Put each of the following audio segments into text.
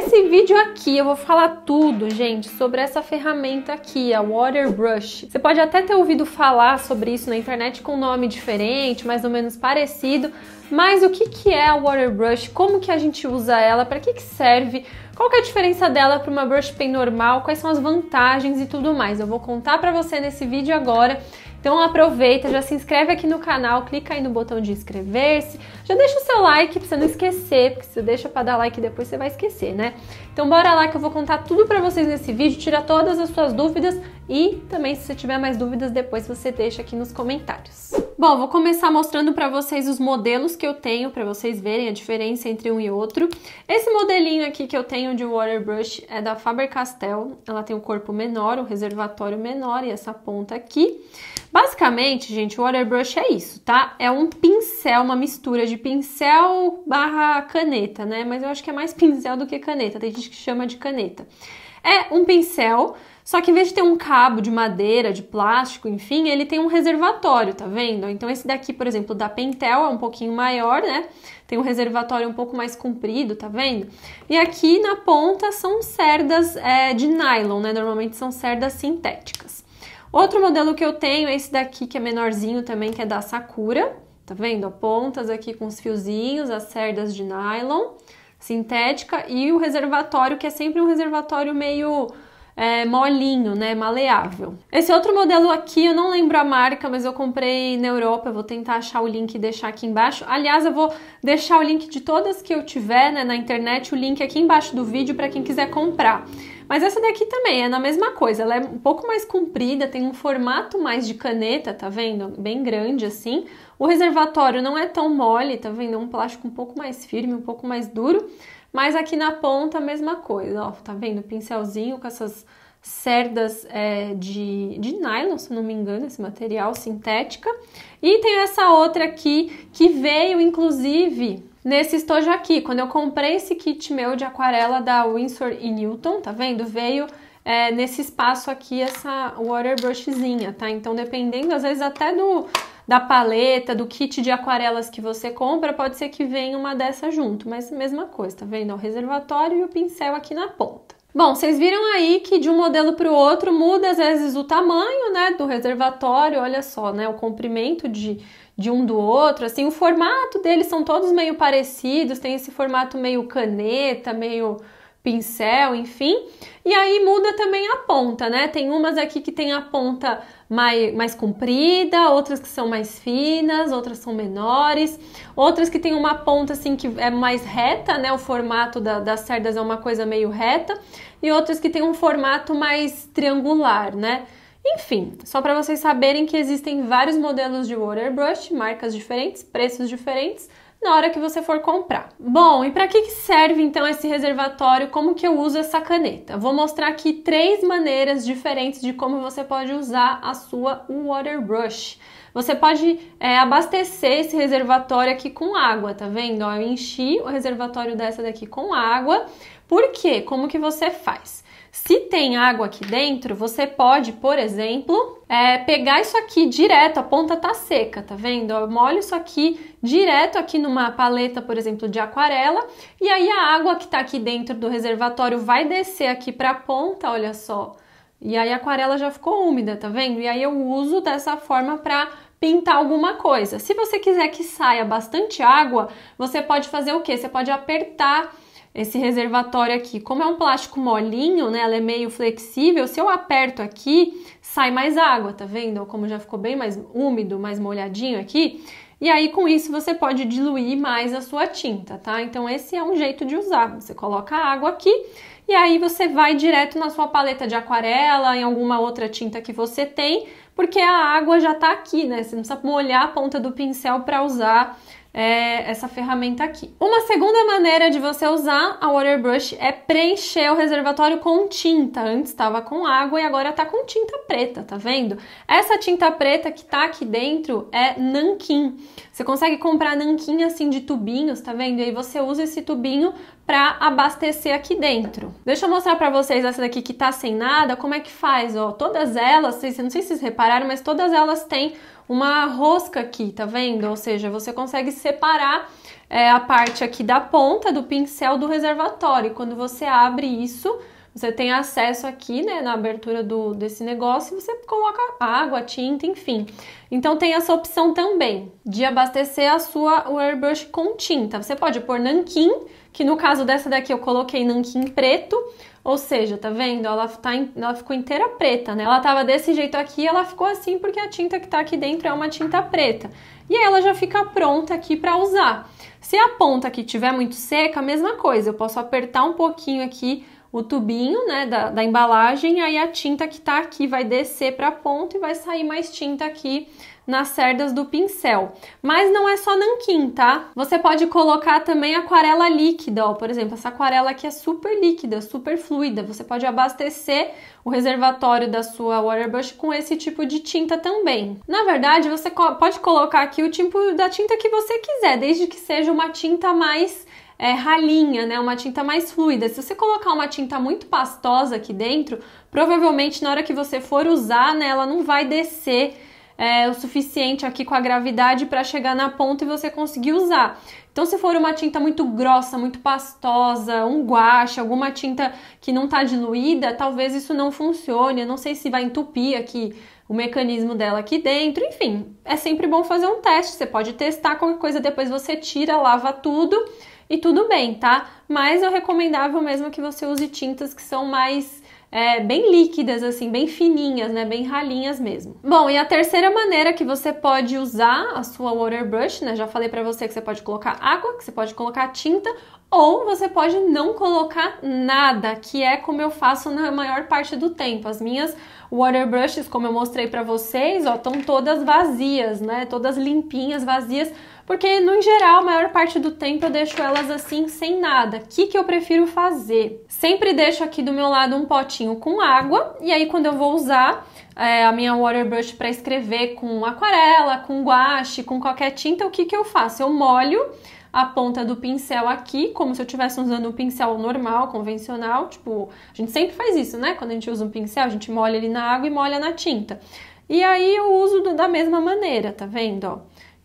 Nesse vídeo aqui eu vou falar tudo, gente, sobre essa ferramenta aqui, a Waterbrush. Você pode até ter ouvido falar sobre isso na internet com um nome diferente, mais ou menos parecido, mas o que, que é a Waterbrush? Como que a gente usa ela? Para que, que serve? Qual que é a diferença dela para uma brush pen normal? Quais são as vantagens e tudo mais? Eu vou contar para você nesse vídeo agora. Então aproveita, já se inscreve aqui no canal, clica aí no botão de inscrever-se, já deixa o seu like pra você não esquecer, porque se você deixa pra dar like depois você vai esquecer, né? Então bora lá que eu vou contar tudo pra vocês nesse vídeo, tirar todas as suas dúvidas e também se você tiver mais dúvidas depois você deixa aqui nos comentários. Bom, vou começar mostrando para vocês os modelos que eu tenho, para vocês verem a diferença entre um e outro. Esse modelinho aqui que eu tenho de water brush é da Faber-Castell. Ela tem o um corpo menor, um reservatório menor e essa ponta aqui. Basicamente, gente, o water brush é isso, tá? É um pincel, uma mistura de pincel barra caneta, né? Mas eu acho que é mais pincel do que caneta, tem gente que chama de caneta. É um pincel só que em vez de ter um cabo de madeira, de plástico, enfim, ele tem um reservatório, tá vendo? Então esse daqui, por exemplo, da Pentel é um pouquinho maior, né? Tem um reservatório um pouco mais comprido, tá vendo? E aqui na ponta são cerdas é, de nylon, né? Normalmente são cerdas sintéticas. Outro modelo que eu tenho é esse daqui, que é menorzinho também, que é da Sakura. Tá vendo? Pontas aqui com os fiozinhos, as cerdas de nylon sintética e o reservatório, que é sempre um reservatório meio é, molinho, né, maleável. Esse outro modelo aqui, eu não lembro a marca, mas eu comprei na Europa, eu vou tentar achar o link e deixar aqui embaixo. Aliás, eu vou deixar o link de todas que eu tiver né, na internet, o link aqui embaixo do vídeo para quem quiser comprar. Mas essa daqui também é na mesma coisa, ela é um pouco mais comprida, tem um formato mais de caneta, tá vendo? Bem grande assim. O reservatório não é tão mole, tá vendo? É um plástico um pouco mais firme, um pouco mais duro. Mas aqui na ponta, a mesma coisa, ó, tá vendo? Pincelzinho com essas cerdas é, de, de nylon, se não me engano, esse material sintética. E tem essa outra aqui que veio, inclusive, nesse estojo aqui. Quando eu comprei esse kit meu de aquarela da Winsor e Newton, tá vendo? Veio é, nesse espaço aqui essa water brushzinha, tá? Então, dependendo, às vezes até do da paleta, do kit de aquarelas que você compra, pode ser que venha uma dessa junto, mas mesma coisa, tá vendo? É o reservatório e o pincel aqui na ponta. Bom, vocês viram aí que de um modelo para o outro muda às vezes o tamanho, né, do reservatório, olha só, né, o comprimento de, de um do outro, assim, o formato deles são todos meio parecidos, tem esse formato meio caneta, meio pincel, enfim. E aí muda também a ponta, né? Tem umas aqui que tem a ponta mais, mais comprida, outras que são mais finas, outras são menores, outras que tem uma ponta assim que é mais reta, né? O formato da, das cerdas é uma coisa meio reta, e outras que tem um formato mais triangular, né? Enfim, só para vocês saberem que existem vários modelos de water brush, marcas diferentes, preços diferentes na hora que você for comprar. Bom, e para que serve então esse reservatório? Como que eu uso essa caneta? Vou mostrar aqui três maneiras diferentes de como você pode usar a sua water brush. Você pode é, abastecer esse reservatório aqui com água, tá vendo? eu enchi o reservatório dessa daqui com água. Por quê? Como que você faz? Se tem água aqui dentro, você pode, por exemplo, é, pegar isso aqui direto, a ponta tá seca, tá vendo? Eu molho isso aqui direto aqui numa paleta, por exemplo, de aquarela, e aí a água que tá aqui dentro do reservatório vai descer aqui pra ponta, olha só. E aí a aquarela já ficou úmida, tá vendo? E aí eu uso dessa forma pra pintar alguma coisa. Se você quiser que saia bastante água, você pode fazer o quê? Você pode apertar esse reservatório aqui. Como é um plástico molinho, né, ela é meio flexível, se eu aperto aqui, sai mais água, tá vendo? Como já ficou bem mais úmido, mais molhadinho aqui. E aí com isso você pode diluir mais a sua tinta, tá? Então esse é um jeito de usar. Você coloca a água aqui e aí você vai direto na sua paleta de aquarela, em alguma outra tinta que você tem, porque a água já tá aqui, né? Você não precisa molhar a ponta do pincel para usar é, essa ferramenta aqui. Uma segunda maneira de você usar a water brush é preencher o reservatório com tinta. Antes estava com água e agora está com tinta preta, tá vendo? Essa tinta preta que está aqui dentro é nanquim. Você consegue comprar nanquinha assim de tubinhos, tá vendo? E aí você usa esse tubinho para abastecer aqui dentro. Deixa eu mostrar para vocês essa daqui que tá sem nada, como é que faz, ó. Todas elas, não sei se vocês repararam, mas todas elas têm uma rosca aqui, tá vendo? Ou seja, você consegue separar é, a parte aqui da ponta do pincel do reservatório. Quando você abre isso, você tem acesso aqui, né, na abertura do, desse negócio, você coloca água, tinta, enfim. Então tem essa opção também de abastecer a sua airbrush com tinta. Você pode pôr nanquim, que no caso dessa daqui eu coloquei nanquim preto, ou seja, tá vendo? Ela, tá, ela ficou inteira preta, né? Ela tava desse jeito aqui ela ficou assim porque a tinta que tá aqui dentro é uma tinta preta. E aí ela já fica pronta aqui para usar. Se a ponta aqui tiver muito seca, a mesma coisa. Eu posso apertar um pouquinho aqui o tubinho né, da, da embalagem, aí a tinta que tá aqui vai descer para a ponta e vai sair mais tinta aqui nas cerdas do pincel. Mas não é só nanquim, tá? Você pode colocar também aquarela líquida, ó, por exemplo, essa aquarela aqui é super líquida, super fluida. Você pode abastecer o reservatório da sua waterbrush com esse tipo de tinta também. Na verdade, você pode colocar aqui o tipo da tinta que você quiser, desde que seja uma tinta mais é, ralinha, né? Uma tinta mais fluida. Se você colocar uma tinta muito pastosa aqui dentro, provavelmente na hora que você for usar, né, ela não vai descer é, o suficiente aqui com a gravidade para chegar na ponta e você conseguir usar. Então, se for uma tinta muito grossa, muito pastosa, um guache, alguma tinta que não está diluída, talvez isso não funcione. Eu não sei se vai entupir aqui o mecanismo dela aqui dentro. Enfim, é sempre bom fazer um teste. Você pode testar qualquer coisa, depois você tira, lava tudo e tudo bem, tá? Mas eu recomendável mesmo que você use tintas que são mais é, bem líquidas, assim, bem fininhas, né? Bem ralinhas mesmo. Bom, e a terceira maneira que você pode usar a sua water brush, né? Já falei pra você que você pode colocar água, que você pode colocar tinta, ou você pode não colocar nada, que é como eu faço na maior parte do tempo. As minhas water brushes, como eu mostrei pra vocês, ó, estão todas vazias, né? Todas limpinhas, vazias porque no geral, a maior parte do tempo eu deixo elas assim sem nada. O que, que eu prefiro fazer? Sempre deixo aqui do meu lado um potinho com água, e aí quando eu vou usar, é, a minha water brush para escrever com aquarela, com guache, com qualquer tinta, o que, que eu faço? Eu molho a ponta do pincel aqui, como se eu estivesse usando um pincel normal, convencional, tipo, a gente sempre faz isso, né? Quando a gente usa um pincel, a gente molha ele na água e molha na tinta. E aí eu uso da mesma maneira, tá vendo? Ó?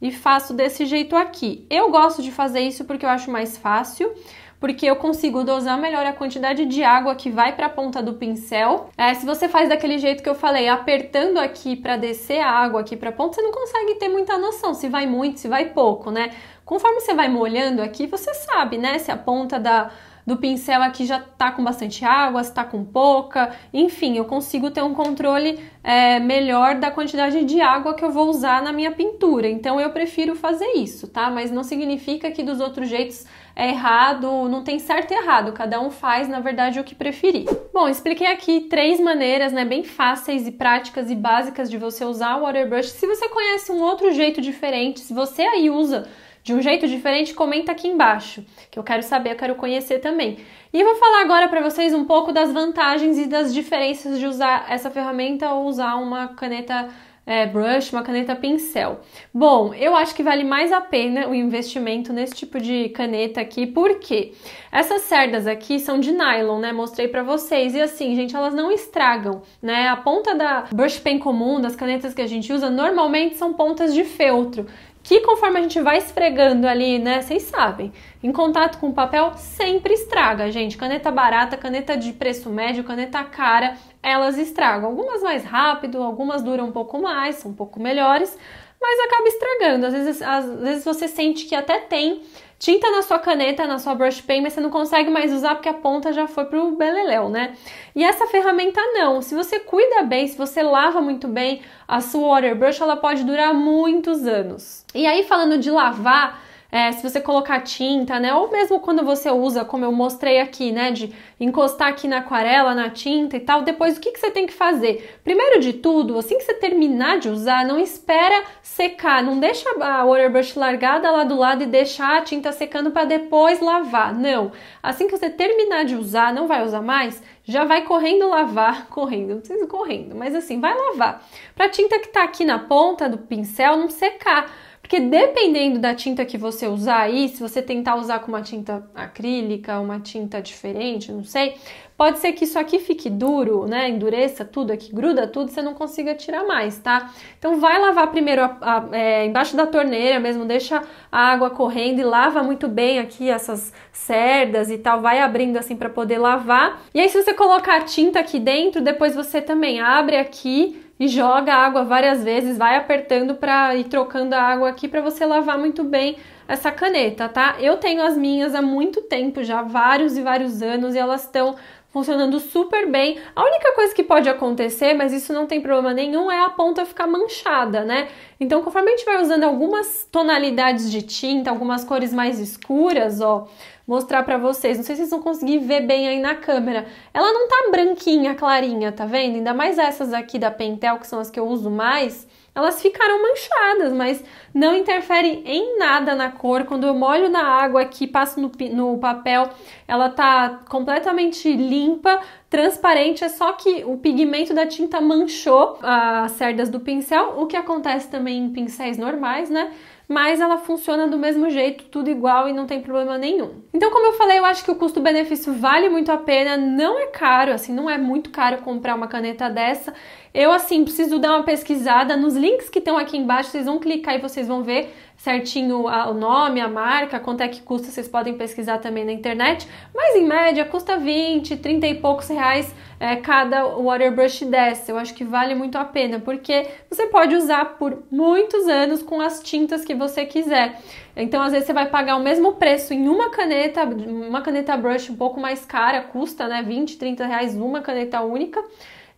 e faço desse jeito aqui. Eu gosto de fazer isso porque eu acho mais fácil, porque eu consigo dosar melhor a quantidade de água que vai para a ponta do pincel. É, se você faz daquele jeito que eu falei, apertando aqui para descer a água aqui para a ponta, você não consegue ter muita noção se vai muito, se vai pouco, né? Conforme você vai molhando aqui, você sabe, né, se a ponta da do pincel aqui já tá com bastante água, se tá com pouca, enfim, eu consigo ter um controle é, melhor da quantidade de água que eu vou usar na minha pintura. Então eu prefiro fazer isso, tá? Mas não significa que dos outros jeitos é errado, não tem certo e errado, cada um faz, na verdade, o que preferir. Bom, expliquei aqui três maneiras, né, bem fáceis e práticas e básicas de você usar o waterbrush. Se você conhece um outro jeito diferente, se você aí usa de um jeito diferente, comenta aqui embaixo, que eu quero saber, eu quero conhecer também. E vou falar agora para vocês um pouco das vantagens e das diferenças de usar essa ferramenta ou usar uma caneta é, brush, uma caneta pincel. Bom, eu acho que vale mais a pena o investimento nesse tipo de caneta aqui, porque essas cerdas aqui são de nylon, né? Mostrei para vocês. E assim, gente, elas não estragam, né? A ponta da brush pen comum, das canetas que a gente usa, normalmente são pontas de feltro que conforme a gente vai esfregando ali, né, vocês sabem, em contato com o papel sempre estraga, gente. Caneta barata, caneta de preço médio, caneta cara, elas estragam. Algumas mais rápido, algumas duram um pouco mais, são um pouco melhores, mas acaba estragando. Às vezes, às vezes você sente que até tem tinta na sua caneta, na sua brush pen, mas você não consegue mais usar porque a ponta já foi pro beleléu, né? E essa ferramenta não. Se você cuida bem, se você lava muito bem, a sua water brush ela pode durar muitos anos. E aí falando de lavar, é, se você colocar tinta, né? Ou mesmo quando você usa, como eu mostrei aqui, né? De encostar aqui na aquarela, na tinta e tal, depois o que, que você tem que fazer? Primeiro de tudo, assim que você terminar de usar, não espera secar, não deixa a waterbrush largada lá do lado e deixar a tinta secando para depois lavar. Não. Assim que você terminar de usar, não vai usar mais, já vai correndo lavar, correndo, não se correndo, mas assim, vai lavar. Para a tinta que está aqui na ponta do pincel não secar. Porque dependendo da tinta que você usar aí, se você tentar usar com uma tinta acrílica, uma tinta diferente, não sei, pode ser que isso aqui fique duro, né? Endureça tudo aqui, gruda tudo, você não consiga tirar mais, tá? Então vai lavar primeiro a, a, é, embaixo da torneira mesmo, deixa a água correndo e lava muito bem aqui essas cerdas e tal, vai abrindo assim para poder lavar. E aí se você colocar a tinta aqui dentro, depois você também abre aqui e joga a água várias vezes, vai apertando para ir trocando a água aqui para você lavar muito bem essa caneta, tá? Eu tenho as minhas há muito tempo já, vários e vários anos, e elas estão funcionando super bem. A única coisa que pode acontecer, mas isso não tem problema nenhum, é a ponta ficar manchada, né? Então, conforme a gente vai usando algumas tonalidades de tinta, algumas cores mais escuras, ó, mostrar para vocês. Não sei se vocês vão conseguir ver bem aí na câmera. Ela não tá branquinha, clarinha, tá vendo? Ainda mais essas aqui da Pentel, que são as que eu uso mais. Elas ficaram manchadas, mas não interfere em nada na cor. Quando eu molho na água aqui, passo no, no papel, ela tá completamente limpa, transparente, é só que o pigmento da tinta manchou as cerdas do pincel, o que acontece também em pincéis normais, né? mas ela funciona do mesmo jeito, tudo igual e não tem problema nenhum. Então, como eu falei, eu acho que o custo-benefício vale muito a pena, não é caro, assim, não é muito caro comprar uma caneta dessa. Eu, assim, preciso dar uma pesquisada nos links que estão aqui embaixo, vocês vão clicar e vocês vão ver certinho o nome, a marca, quanto é que custa, vocês podem pesquisar também na internet, mas em média custa 20, 30 e poucos reais é, cada waterbrush dessa. Eu acho que vale muito a pena, porque você pode usar por muitos anos com as tintas que você quiser. Então, às vezes, você vai pagar o mesmo preço em uma caneta, uma caneta brush um pouco mais cara, custa né, 20, 30 reais uma caneta única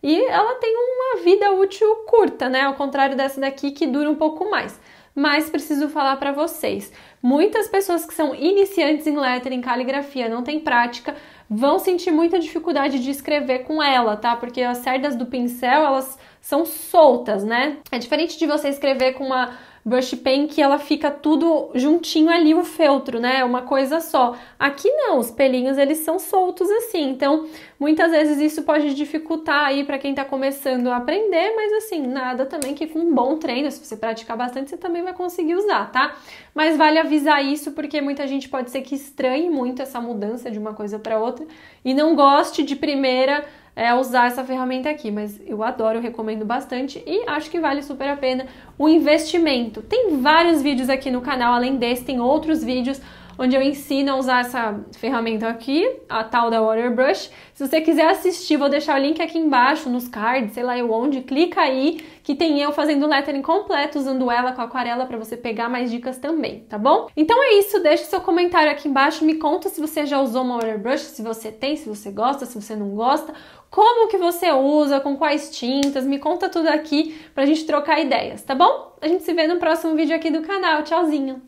e ela tem uma vida útil curta, né? Ao contrário dessa daqui que dura um pouco mais mas preciso falar para vocês. Muitas pessoas que são iniciantes em lettering, caligrafia, não têm prática, vão sentir muita dificuldade de escrever com ela, tá? Porque as cerdas do pincel, elas são soltas, né? É diferente de você escrever com uma Brush Pen que ela fica tudo juntinho ali, o feltro, né? Uma coisa só. Aqui não, os pelinhos eles são soltos assim. Então, muitas vezes isso pode dificultar aí para quem tá começando a aprender, mas assim, nada também que com um bom treino, se você praticar bastante, você também vai conseguir usar, tá? Mas vale avisar isso porque muita gente pode ser que estranhe muito essa mudança de uma coisa para outra e não goste de primeira é, usar essa ferramenta aqui, mas eu adoro, eu recomendo bastante e acho que vale super a pena o investimento. Tem vários vídeos aqui no canal, além desse, tem outros vídeos onde eu ensino a usar essa ferramenta aqui, a tal da Waterbrush. Se você quiser assistir, vou deixar o link aqui embaixo, nos cards, sei lá eu onde, clica aí que tem eu fazendo lettering completo, usando ela com aquarela para você pegar mais dicas também, tá bom? Então é isso, deixa seu comentário aqui embaixo, me conta se você já usou uma Waterbrush, se você tem, se você gosta, se você não gosta, como que você usa, com quais tintas, me conta tudo aqui pra gente trocar ideias, tá bom? A gente se vê no próximo vídeo aqui do canal. Tchauzinho!